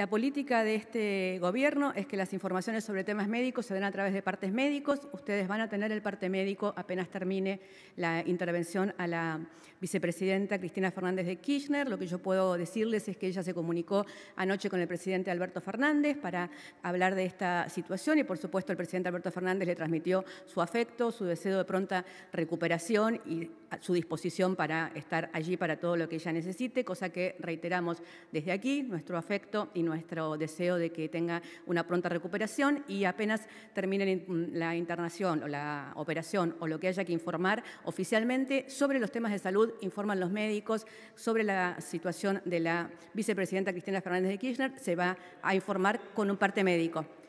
La política de este gobierno es que las informaciones sobre temas médicos se den a través de partes médicos. Ustedes van a tener el parte médico apenas termine la intervención a la vicepresidenta Cristina Fernández de Kirchner. Lo que yo puedo decirles es que ella se comunicó anoche con el presidente Alberto Fernández para hablar de esta situación y, por supuesto, el presidente Alberto Fernández le transmitió su afecto, su deseo de pronta recuperación y a su disposición para estar allí para todo lo que ella necesite, cosa que reiteramos desde aquí, nuestro afecto y nuestro deseo de que tenga una pronta recuperación y apenas termine la internación o la operación o lo que haya que informar oficialmente sobre los temas de salud, informan los médicos sobre la situación de la vicepresidenta Cristina Fernández de Kirchner, se va a informar con un parte médico.